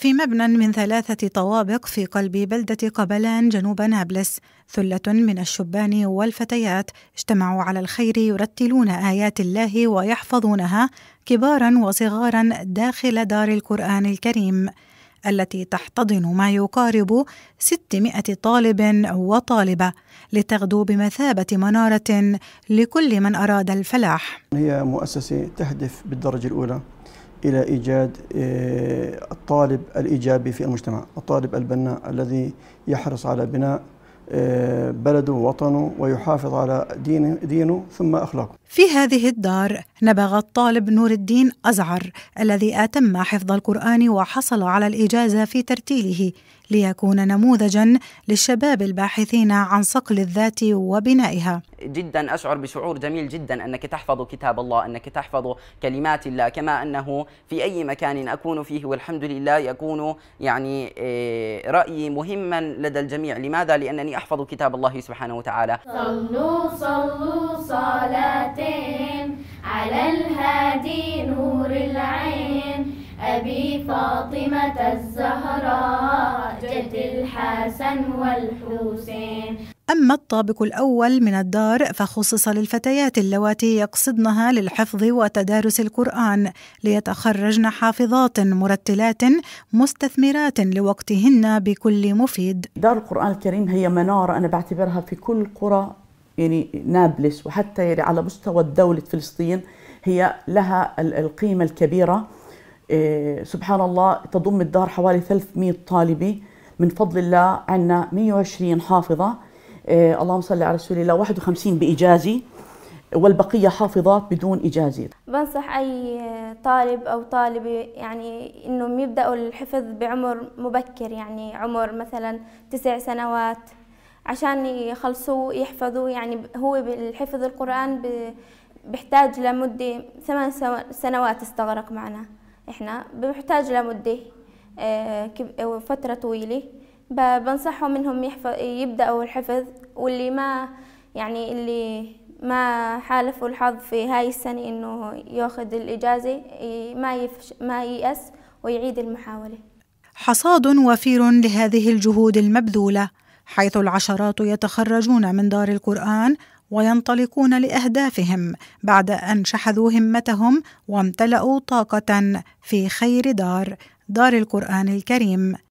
في مبنى من ثلاثة طوابق في قلب بلدة قبلان جنوب نابلس ثلة من الشبان والفتيات اجتمعوا على الخير يرتلون آيات الله ويحفظونها كبارا وصغارا داخل دار القرآن الكريم التي تحتضن ما يقارب 600 طالب وطالبة لتغدو بمثابة منارة لكل من أراد الفلاح هي مؤسسة تهدف بالدرجة الأولى إلى إيجاد آه، الطالب الإيجابي في المجتمع الطالب البناء الذي يحرص على بناء آه، بلده ووطنه ويحافظ على دينه, ثم أخلاقه في هذه الدار نبغ الطالب نور الدين أزعر الذي أتم حفظ القرآن وحصل على الإجازة في ترتيله ليكون نموذجا للشباب الباحثين عن صقل الذات وبنائها جدا أشعر بشعور جميل جدا أنك تحفظ كتاب الله أنك تحفظ كلمات الله كما أنه في أي مكان أكون فيه والحمد لله يكون يعني آه، رأيي مهما لدى الجميع لماذا؟ لأنني أحفظ كتاب الله سبحانه وتعالى صلوا صلوا هادي نور العين أبي فاطمة الزهراء جد الحسن والحسين أما الطابق الأول من الدار فخصص للفتيات اللواتي يقصدنها للحفظ وتدارس القرآن ليتخرجن حافظات مرتلات مستثمرات لوقتهن بكل مفيد دار القرآن الكريم هي منارة أنا بعتبرها في كل قرى يعني نابلس وحتى يعني على مستوى دولة فلسطين هي لها القيمة الكبيرة آه، سبحان الله تضم الدار حوالي 300 طالبة من فضل الله عندنا 120 حافظة آه، اللهم صل على رسول الله 51 بإجازة والبقية حافظات بدون إجازة بنصح أي طالب أو طالبة يعني إنهم يبدأوا الحفظ بعمر مبكر يعني عمر مثلا تسع سنوات عشان يخلصوا يحفظوا يعني هو بالحفظ القرآن بيحتاج لمدة ثمان سنوات استغرق معنا إحنا بيحتاج لمدة آه، فترة طويلة بنصحهم إنهم يبدأوا الحفظ واللي ما يعني اللي ما حالفوا الحظ في هاي السنة إنه ياخذ الإجازة ما يفش ما ييأس ويعيد المحاولة. حصاد وفير لهذه الجهود المبذولة حيث العشرات يتخرجون من دار القرآن وينطلقون لأهدافهم بعد أن شحذوا همتهم وامتلأوا طاقة في خير دار دار القرآن الكريم